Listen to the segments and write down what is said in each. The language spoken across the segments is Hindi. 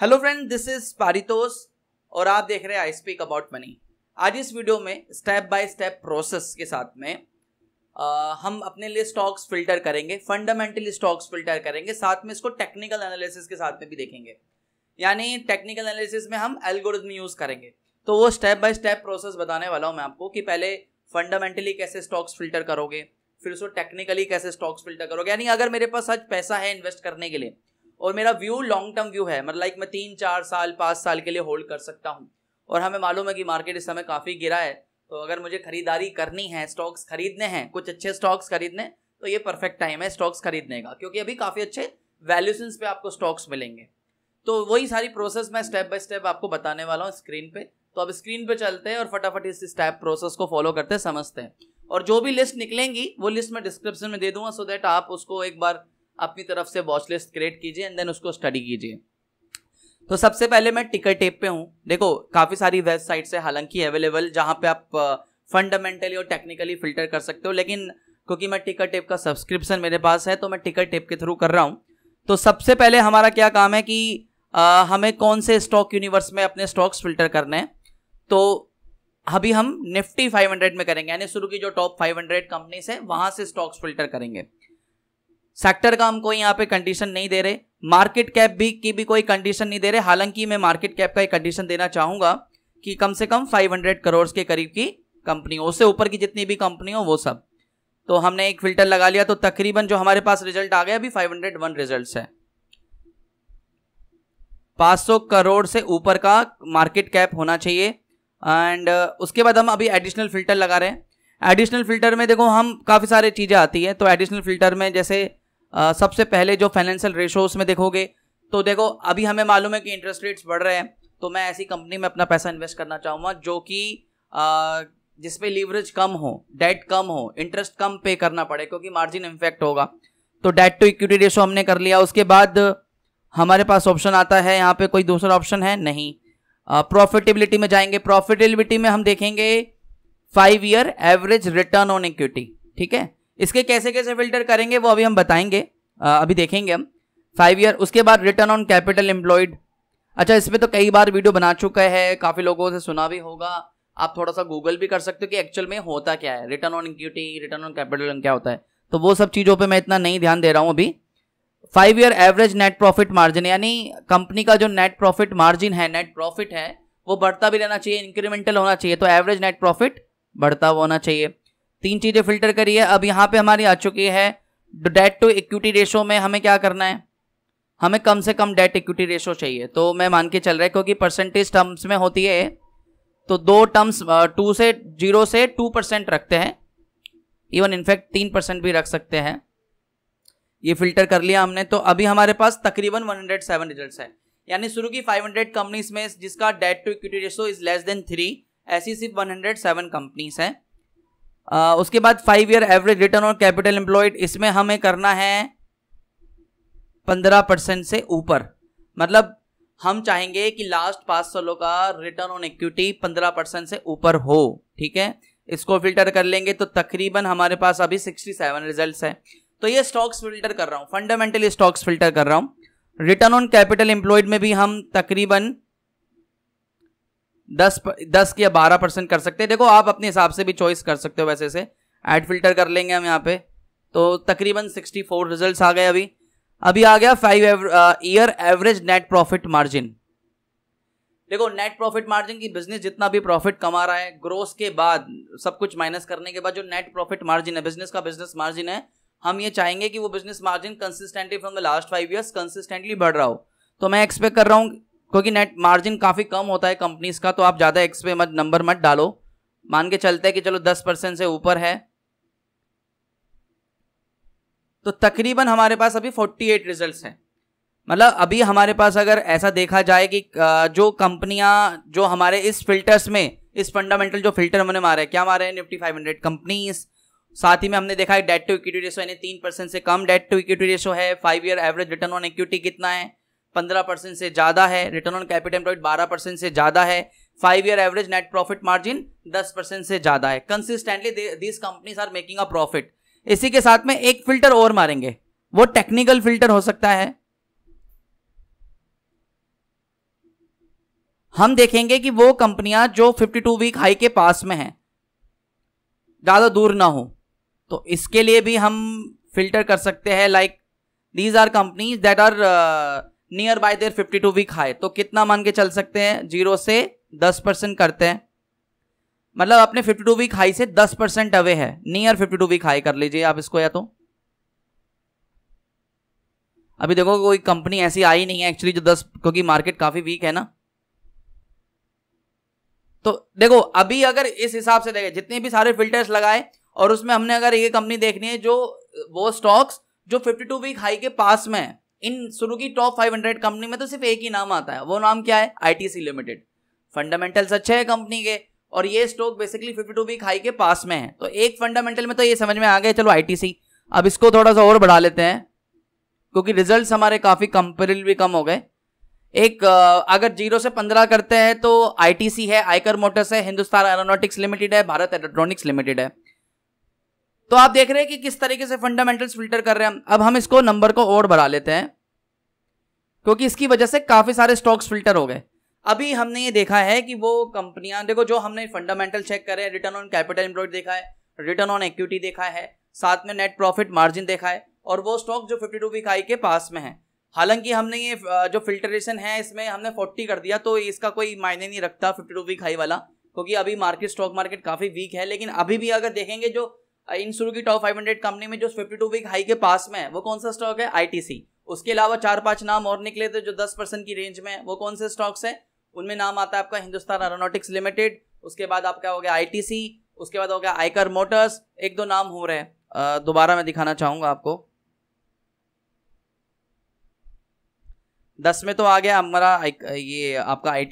hello friend this is Paritosh और आप देख रहे हैं आई स्पीक अबाउट मनी आज इस वीडियो में स्टेप बाय स्टेप प्रोसेस के साथ में आ, हम अपने लिए स्टॉक्स फिल्टर करेंगे फंडामेंटली स्टॉक्स फिल्टर करेंगे साथ में इसको टेक्निकल एनालिसिस के साथ में भी देखेंगे यानी टेक्निकल एनालिसिस में हम एल्गोरिज्म यूज़ करेंगे तो वो स्टेप बाय स्टेप प्रोसेस बताने वाला हूँ मैं आपको कि पहले फंडामेंटली कैसे स्टॉक्स फिल्टर करोगे फिर उसको टेक्निकली कैसे स्टॉक्स फिल्टर करोगे यानी अगर मेरे पास आज पैसा है इन्वेस्ट करने के लिए और मेरा व्यू लॉन्ग टर्म व्यू है मतलब लाइक मैं तीन चार साल पाँच साल के लिए होल्ड कर सकता हूँ और हमें मालूम है कि मार्केट इस समय काफ़ी गिरा है तो अगर मुझे खरीदारी करनी है स्टॉक्स खरीदने हैं कुछ अच्छे स्टॉक्स खरीदने तो ये परफेक्ट टाइम है स्टॉक्स खरीदने का क्योंकि अभी काफ़ी अच्छे वैल्यूशंस पे आपको स्टॉक्स मिलेंगे तो वही सारी प्रोसेस मैं स्टेप बाय स्टेप आपको बताने वाला हूँ स्क्रीन पे तो अब स्क्रीन पे चलते हैं और फटाफट इस स्टेप प्रोसेस को फॉलो करते समझते हैं और जो भी लिस्ट निकलेंगी वो लिस्ट मैं डिस्क्रिप्शन में दे दूंगा सो देट दैट आप उसको एक बार अपनी तरफ से वॉच लिस्ट क्रिएट कीजिए एंड देन उसको स्टडी कीजिए तो सबसे पहले मैं टिकर टेप पे हूँ देखो काफ़ी सारी वेबसाइट्स है हालांकि अवेलेबल जहाँ पे आप फंडामेंटली uh, और टेक्निकली फिल्टर कर सकते हो लेकिन क्योंकि मैं टिकर टेप का सब्सक्रिप्शन मेरे पास है तो मैं टिकर टेप के थ्रू कर रहा हूँ तो सबसे पहले हमारा क्या काम है कि आ, uh, हमें कौन से स्टॉक यूनिवर्स में अपने स्टॉक्स फिल्टर करने हैं तो अभी हम निफ्टी 500 में करेंगे यानी शुरू की जो टॉप 500 कंपनीज है वहां से स्टॉक्स फिल्टर करेंगे सेक्टर का हम कोई यहाँ पे कंडीशन नहीं दे रहे मार्केट कैप भी की भी कोई कंडीशन नहीं दे रहे हालांकि मैं मार्केट कैप का एक कंडीशन देना चाहूंगा कि कम से कम 500 करोड़ के करीब की कंपनी हो उससे ऊपर की जितनी भी कंपनी हो वो सब तो हमने एक फिल्टर लगा लिया तो तकरीबन जो हमारे पास रिजल्ट आ गया अभी 501 रिजल्ट है 500 करोड़ से ऊपर का मार्केट कैप होना चाहिए एंड uh, उसके बाद हम अभी एडिशनल फिल्टर लगा रहे हैं एडिशनल फिल्टर में देखो हम काफ़ी सारी चीज़ें आती है तो एडिशनल फिल्टर में जैसे सबसे पहले जो फाइनेंशियल रेशो उसमें देखोगे तो देखो अभी हमें मालूम है कि इंटरेस्ट रेट्स बढ़ रहे हैं तो मैं ऐसी कंपनी में अपना पैसा इन्वेस्ट करना चाहूँगा जो कि जिसपे लीवरेज कम हो डेट कम हो इंटरेस्ट कम पे करना पड़े क्योंकि मार्जिन इम्फेक्ट होगा तो डेट टू इक्विटी रेशो हमने कर लिया उसके बाद हमारे पास ऑप्शन आता है यहाँ पे कोई दूसरा ऑप्शन है नहीं प्रॉफिटेबिलिटी में जाएंगे प्रॉफिटेबिलिटी में हम देखेंगे five year average return on equity ठीक है इसके कैसे कैसे फिल्टर करेंगे वो अभी हम बताएंगे अभी देखेंगे हम फाइव ईयर उसके बाद रिटर्न ऑन कैपिटल एम्प्लॉयड अच्छा इस पर तो कई बार वीडियो बना चुका है काफ़ी लोगों से सुना भी होगा आप थोड़ा सा गूगल भी कर सकते हो कि एक्चुअल में होता क्या है return on equity return on capital क्या होता है तो वो सब चीज़ों पर मैं इतना नहीं ध्यान दे रहा हूँ अभी five year average net profit margin यानी कंपनी का जो नेट प्रॉफिट मार्जिन है नेट प्रॉफिट है वो बढ़ता भी रहना चाहिए इंक्रीमेंटल होना चाहिए तो एवरेज नेट प्रॉफिट बढ़ता होना चाहिए तीन चीज़ें फिल्टर करी है अब यहाँ पे हमारी आ चुकी है डेट टू इक्विटी रेशो में हमें क्या करना है हमें कम से कम डेट इक्विटी रेशो चाहिए तो मैं मान के चल रहा है क्योंकि परसेंटेज टर्म्स में होती है तो दो टर्म्स टू से जीरो से टू परसेंट रखते हैं इवन इनफैक्ट तीन परसेंट भी रख सकते हैं ये फिल्टर कर लिया हमने तो अभी हमारे पास तकरीबन 107 रिजल्ट्स है यानी शुरू की 500 कंपनीज में जिसका debt to equity ratio is less than three ऐसी सिर्फ 107 कंपनीज हैं आ, उसके बाद five year average return on capital employed इसमें हमें करना है पंद्रह परसेंट से ऊपर मतलब हम चाहेंगे कि लास्ट पाँच सालों का रिटर्न ऑन इक्विटी पंद्रह परसेंट से ऊपर हो ठीक है इसको फिल्टर कर लेंगे तो तकरीबन हमारे पास अभी सिक्सटी सेवन रिजल्ट है तो ये स्टॉक्स फिल्टर कर रहा हूँ फंडामेंटली स्टॉक्स फिल्टर कर रहा हूँ रिटर्न ऑन कैपिटल एम्प्लॉयड में भी हम तकरीबन दस दस या बारह परसेंट कर सकते हैं देखो आप अपने हिसाब से भी चॉइस कर सकते हो वैसे से ऐड फिल्टर कर लेंगे हम यहाँ पे तो तकरीबन सिक्सटी फोर रिजल्ट आ गए अभी अभी आ गया five year average net profit margin देखो नेट प्रॉफिट मार्जिन की बिजनेस जितना भी प्रॉफिट कमा रहा है ग्रोथ के बाद सब कुछ माइनस करने के बाद जो नेट प्रॉफिट मार्जिन है बिजनेस का बिजनेस मार्जिन है हम ये चाहेंगे कि वो business margin consistently from the last five years consistently बढ़ रहा हो तो मैं एक्सपेक्ट कर रहा हूँ क्योंकि नेट मार्जिन काफ़ी कम होता है कंपनीज का तो आप ज़्यादा एक्सपे मत नंबर मत डालो मान के चलते हैं कि चलो दस परसेंट से ऊपर है तो तकरीबन हमारे पास अभी फोर्टी एट रिजल्ट हैं मतलब अभी हमारे पास अगर ऐसा देखा जाए कि जो कंपनियां जो हमारे इस फिल्टर्स में इस फंडामेंटल जो फिल्टर हमने मारे क्या मारे हैं निफ्टी फाइव हंड्रेड कंपनीज साथ ही में हमने देखा है डेट टू इक्विटी रेशो यानी तीन परसेंट से कम डेट टू इक्विटी रेशो है five year average return on equity कितना है पंद्रह परसेंट से ज़्यादा है रिटर्न ऑन कैपिटल एम्प्लॉयड बारह परसेंट से ज़्यादा है five year average net profit margin दस परसेंट से ज़्यादा है consistently this companies are making a profit इसी के साथ में एक फिल्टर और मारेंगे वो टेक्निकल फिल्टर हो सकता है हम देखेंगे कि वो कंपनियां जो 52 वीक हाई के पास में हैं ज़्यादा दूर ना हो तो इसके लिए भी हम फिल्टर कर सकते हैं like these are companies that are near by their 52 week high तो कितना मान के चल सकते हैं जीरो से 10 परसेंट करते हैं मतलब अपने 52 वीक हाई से 10 परसेंट अवे है नियर 52 वीक हाई कर लीजिए आप इसको या तो अभी देखो कोई कंपनी ऐसी आई नहीं है एक्चुअली जो 10 क्योंकि मार्केट काफी वीक है ना तो देखो अभी अगर इस हिसाब से देखें जितने भी सारे फिल्टर्स लगाए और उसमें हमने अगर ये कंपनी देखनी है जो वो स्टॉक्स जो 52 वीक हाई के पास में है इन शुरू की टॉप 500 कंपनी में तो सिर्फ एक ही नाम आता है वो नाम क्या है आईटीसी लिमिटेड फंडामेंटल्स अच्छे हैं कंपनी के और ये stock basically fifty two week high के पास में है तो एक फंडामेंटल में तो ये समझ में आ गया चलो आईटीसी अब इसको थोड़ा सा और बढ़ा लेते हैं क्योंकि रिजल्ट हमारे काफी कंपेरेबल भी कम हो गए एक अगर जीरो से पंद्रह करते हैं तो आईटीसी है आयकर मोटर्स है हिंदुस्तान एरोनोटिक्स लिमिटेड है भारत इलेक्ट्रॉनिक्स लिमिटेड है तो आप देख रहे हैं कि किस तरीके से फंडामेंटल्स फिल्टर कर रहे हैं अब हम इसको नंबर को और बढ़ा लेते हैं क्योंकि इसकी वजह से काफी सारे स्टॉक्स फिल्टर हो गए अभी हमने ये देखा है कि वो कंपनियां देखो जो हमने फंडामेंटल चेक करे रिटर्न ऑन कैपिटल एम्प्लॉयड देखा है रिटर्न ऑन इक्विटी देखा है साथ में नेट प्रॉफिट मार्जिन देखा है और वो स्टॉक जो 52 टू वीक के पास में है हालांकि हमने ये जो फिल्टरेशन है इसमें हमने 40 कर दिया तो इसका कोई मायने नहीं रखता 52 टू वीक हाई वाला क्योंकि अभी मार्केट स्टॉक मार्केट काफ़ी वीक है लेकिन अभी भी अगर देखेंगे जो इन शुरू की टॉप 500 कंपनी में जो 52 वीक हाई के पास में है वो कौन सा स्टॉक है आईटीसी उसके अलावा चार पांच नाम और निकले थे जो 10 परसेंट की रेंज में है वो कौन से स्टॉक्स हैं उनमें नाम आता है आपका हिंदुस्तान एरोनोटिक्स लिमिटेड उसके बाद आपका हो गया आई उसके बाद हो गया आयकर मोटर्स एक दो नाम हो रहे हैं दोबारा मैं दिखाना चाहूंगा आपको दस में तो आ गया हमारा ये आपका I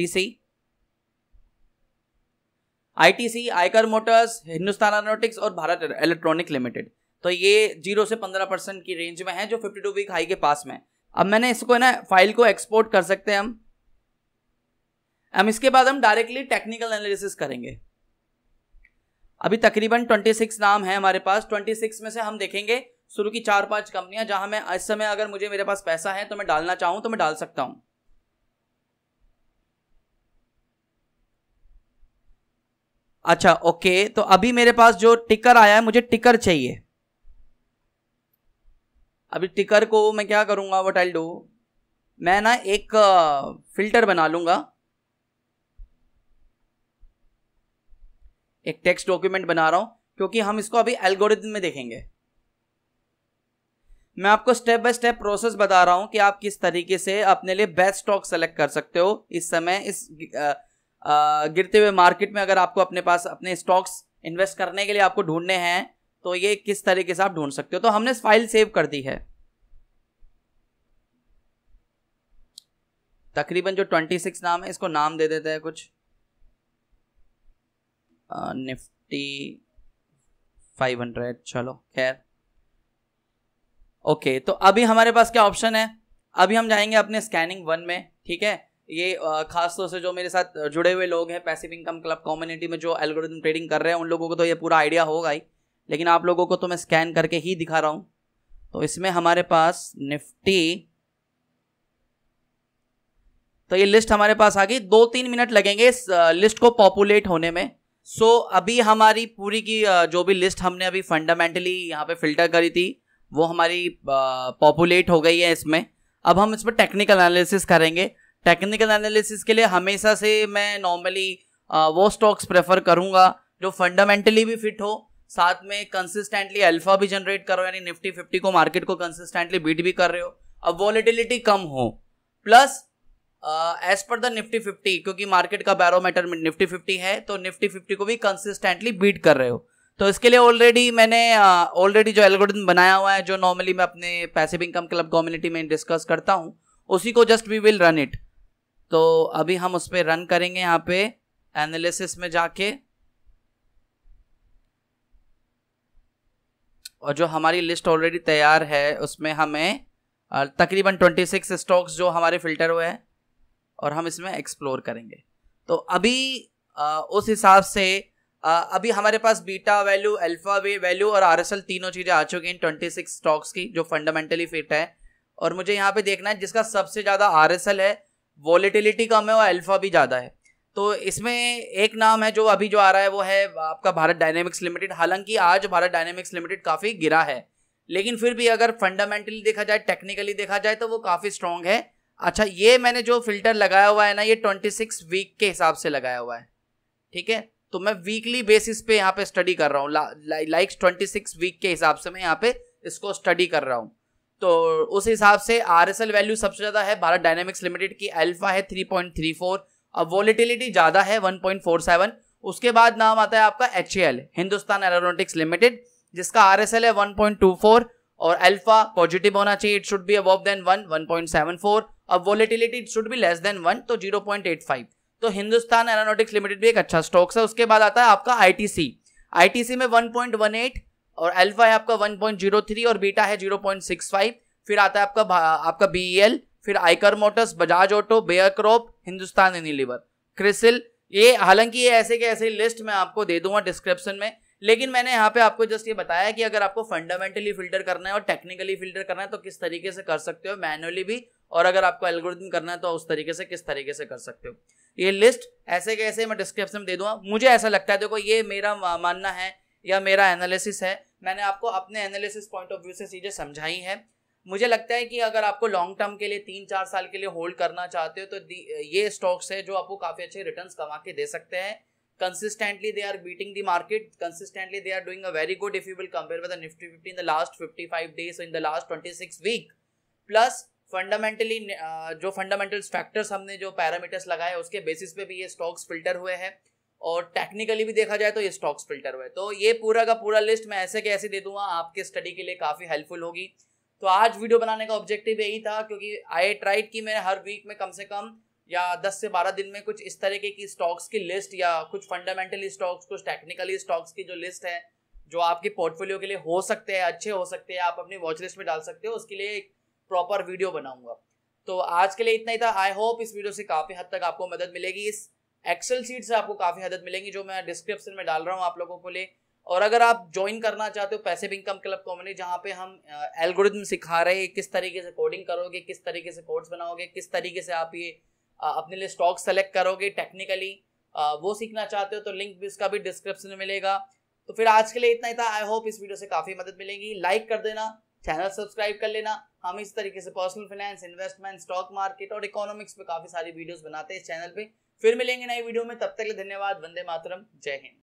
ITC Eicher Motors Hindustan Aeronautics और भारत इलेक्ट्रॉनिक लिमिटेड तो ये जीरो से पंद्रह परसेंट की रेंज में है जो फिफ्टी टू वीक हाई के पास में अब मैंने इसको ना फाइल को एक्सपोर्ट कर सकते हैं हम हम इसके बाद हम डायरेक्टली टेक्निकल एनालिसिस करेंगे अभी तकरीबन 26 नाम है हमारे पास 26 में से हम देखेंगे शुरू की चार पांच कंपनियां जहां मैं इस समय अगर मुझे मेरे पास पैसा है तो मैं डालना चाहूं तो मैं डाल सकता हूं अच्छा ओके तो अभी मेरे पास जो टिकर आया है मुझे टिकर चाहिए अभी टिकर को मैं क्या करूंगा वट आई डू मैं ना एक फिल्टर बना लूंगा एक टेक्स्ट डॉक्यूमेंट बना रहा हूं क्योंकि हम इसको अभी एल्गोरिथम में देखेंगे मैं आपको स्टेप बाय स्टेप प्रोसेस बता रहा हूं कि आप किस तरीके से अपने लिए बेस्ट स्टॉक सेलेक्ट कर सकते हो इस समय इस गिरते हुए मार्केट में अगर आपको अपने पास अपने स्टॉक्स इन्वेस्ट करने के लिए आपको ढूंढने हैं तो ये किस तरीके से आप ढूंढ सकते हो तो हमने फाइल सेव कर दी है तकरीबन जो ट्वेंटी सिक्स नाम है इसको नाम दे देते हैं कुछ निफ्टी फाइव हंड्रेड चलो खैर ओके तो अभी हमारे पास क्या ऑप्शन है अभी हम जाएंगे अपने स्कैनिंग वन में ठीक है ये खासतौर से जो मेरे साथ जुड़े हुए लोग हैं पैसिव इनकम क्लब कम्युनिटी में जो एल्गोरिथम ट्रेडिंग कर रहे हैं उन लोगों को तो ये पूरा आइडिया होगा ही लेकिन आप लोगों को तो मैं स्कैन करके ही दिखा रहा हूँ तो इसमें हमारे पास निफ्टी तो ये लिस्ट हमारे पास आ गई दो तीन मिनट लगेंगे इस लिस्ट को पॉपुलेट होने में सो so, अभी हमारी पूरी की जो भी लिस्ट हमने अभी फंडामेंटली यहाँ पे फिल्टर करी थी वो हमारी पॉपुलेट हो गई है इसमें अब हम इसमें टेक्निकल एनालिसिस करेंगे टेक्निकल एनालिसिस के लिए हमेशा से मैं नॉर्मली वो स्टॉक्स प्रेफर करूंगा जो फंडामेंटली भी फिट हो साथ में कंसिस्टेंटली अल्फा भी जनरेट करो यानी निफ्टी फिफ्टी को मार्केट को कंसिस्टेंटली बीट भी कर रहे हो अब वॉलिटिलिटी कम हो plus as per the Nifty fifty क्योंकि मार्केट का बैरोमीटर निफ्टी फिफ्टी है तो निफ्टी फिफ्टी को भी कंसिस्टेंटली बीट कर रहे हो तो इसके लिए ऑलरेडी मैंने ऑलरेडी uh, जो एल्गोरिथम बनाया हुआ है जो नॉर्मली मैं अपने पैसिव इनकम क्लब कम्युनिटी में डिस्कस करता हूँ उसी को just we will run it तो अभी हम उस पर रन करेंगे यहाँ पे एनालिसिस में जाके और जो हमारी लिस्ट ऑलरेडी तैयार है उसमें हमें तकरीबन 26 स्टॉक्स जो हमारे फिल्टर हुए हैं और हम इसमें एक्सप्लोर करेंगे तो अभी आ, उस हिसाब से आ, अभी हमारे पास बीटा वैल्यू अल्फा वे वैल्यू और आर तीनों चीज़ें आ चुकी हैं ट्वेंटी सिक्स स्टॉक्स की जो फंडामेंटली फिट है और मुझे यहाँ पे देखना है जिसका सबसे ज़्यादा आर है वॉलीटिलिटी कम है और अल्फ़ा भी ज़्यादा है तो इसमें एक नाम है जो अभी जो आ रहा है वो है आपका भारत डायनेमिक्स लिमिटेड हालांकि आज भारत डायनेमिक्स लिमिटेड काफ़ी गिरा है लेकिन फिर भी अगर फंडामेंटली देखा जाए टेक्निकली देखा जाए तो वो काफ़ी स्ट्रांग है अच्छा ये मैंने जो फिल्टर लगाया हुआ है ना ये ट्वेंटी सिक्स वीक के हिसाब से लगाया हुआ है ठीक है तो मैं वीकली बेसिस पे यहाँ पे स्टडी कर रहा हूँ लाइक्स ट्वेंटी सिक्स वीक के हिसाब से मैं यहाँ पे इसको स्टडी कर रहा हूँ तो उस हिसाब से आर एस एल वैल्यू सबसे ज़्यादा है भारत डायनेमिक्स लिमिटेड की अल्फा है थ्री पॉइंट थ्री फोर अब वोलेटिलिटी ज़्यादा है वन पॉइंट फोर सेवन उसके बाद नाम आता है आपका H A L Hindustan Aeronautics Limited जिसका आर एस एल है वन पॉइंट टू फोर और अल्फा पॉजिटिव होना चाहिए it should be above than one one point seven four अब volatility it should be less than one तो जीरो पॉइंट एट फाइव तो हिंदुस्तान एरोनोटिक्स लिमिटेड भी एक अच्छा स्टॉक्स है उसके बाद आता है आपका आई टी सी आई टी सी में वन पॉइंट वन एट और अल्फा है आपका 1.03 और बीटा है 0.65 फिर आता है आपका आपका एल e फिर Eicher Motors Bajaj Auto Bayer Crop Hindustan Unilever Crisil ये हालांकि ये ऐसे के ऐसे लिस्ट मैं आपको दे दूंगा डिस्क्रिप्शन में लेकिन मैंने यहाँ पे आपको जस्ट ये बताया कि अगर आपको फंडामेंटली फिल्टर करना है और टेक्निकली फिल्टर करना है तो किस तरीके से कर सकते हो मैनुअली भी और अगर आपको एल्गोरिथम करना है तो उस तरीके से किस तरीके से कर सकते हो ये लिस्ट ऐसे कैसे मैं डिस्क्रिप्शन में दे दूंगा मुझे ऐसा लगता है देखो ये मेरा मानना है यह मेरा एनालिसिस है मैंने आपको अपने एनालिसिस पॉइंट ऑफ व्यू से चीज़ें समझाई हैं मुझे लगता है कि अगर आपको लॉन्ग टर्म के लिए तीन चार साल के लिए होल्ड करना चाहते हो तो ये स्टॉक्स है जो आपको काफ़ी अच्छे रिटर्न कमा के दे सकते हैं they are beating the market consistently they are doing a very good if you will will with Nifty fifty in the last fifty five days in the last twenty six week plus fundamentally जो फंडामेंटल फैक्टर्स हमने जो पैरामीटर्स लगाए उसके बेसिस पे भी ये स्टॉक्स फिल्टर हुए हैं और टेक्निकली भी देखा जाए तो ये स्टॉक्स फिल्टर हुए तो ये पूरा का पूरा लिस्ट मैं ऐसे के ऐसे दे दूंगा आपके स्टडी के लिए काफ़ी हेल्पफुल होगी तो आज वीडियो बनाने का ऑब्जेक्टिव यही था क्योंकि आई ट्राइड कि मैं हर वीक में कम से कम या दस से बारह दिन में कुछ इस तरीके की स्टॉक्स की लिस्ट या कुछ फंडामेंटल स्टॉक्स कुछ टेक्निकली स्टॉक्स की जो लिस्ट है जो आपके पोर्टफोलियो के लिए हो सकते हैं अच्छे हो सकते हैं आप अपनी वॉच लिस्ट में डाल सकते हो उसके लिए एक प्रॉपर वीडियो बनाऊंगा तो आज के लिए इतना ही था आई होप इस वीडियो से काफ़ी हद तक आपको मदद मिलेगी इस एक्सेल सीट से आपको काफ़ी हदत मिलेंगी जो मैं डिस्क्रिप्शन में डाल रहा हूँ आप लोगों को लिए और अगर आप ज्वाइन करना चाहते हो पैसिव इनकम क्लब कॉमनी जहाँ पे हम एल्गोरिथम सिखा रहे हैं किस तरीके से कोडिंग करोगे किस तरीके से कोड्स बनाओगे किस तरीके से आप ये अपने लिए स्टॉक सेलेक्ट करोगे टेक्निकली वो सीखना चाहते हो तो लिंक भी इसका भी डिस्क्रिप्शन में मिलेगा तो फिर आज के लिए इतना ही था आई होप इस वीडियो से काफ़ी मदद मिलेगी लाइक कर देना चैनल सब्सक्राइब कर लेना हम इस तरीके से personal finance investment stock market और इकोनॉमिक्स पे काफ़ी सारी वीडियोस बनाते हैं इस चैनल पे फिर मिलेंगे नए वीडियो में तब तक धन्यवाद वंदे मातरम जय हिंद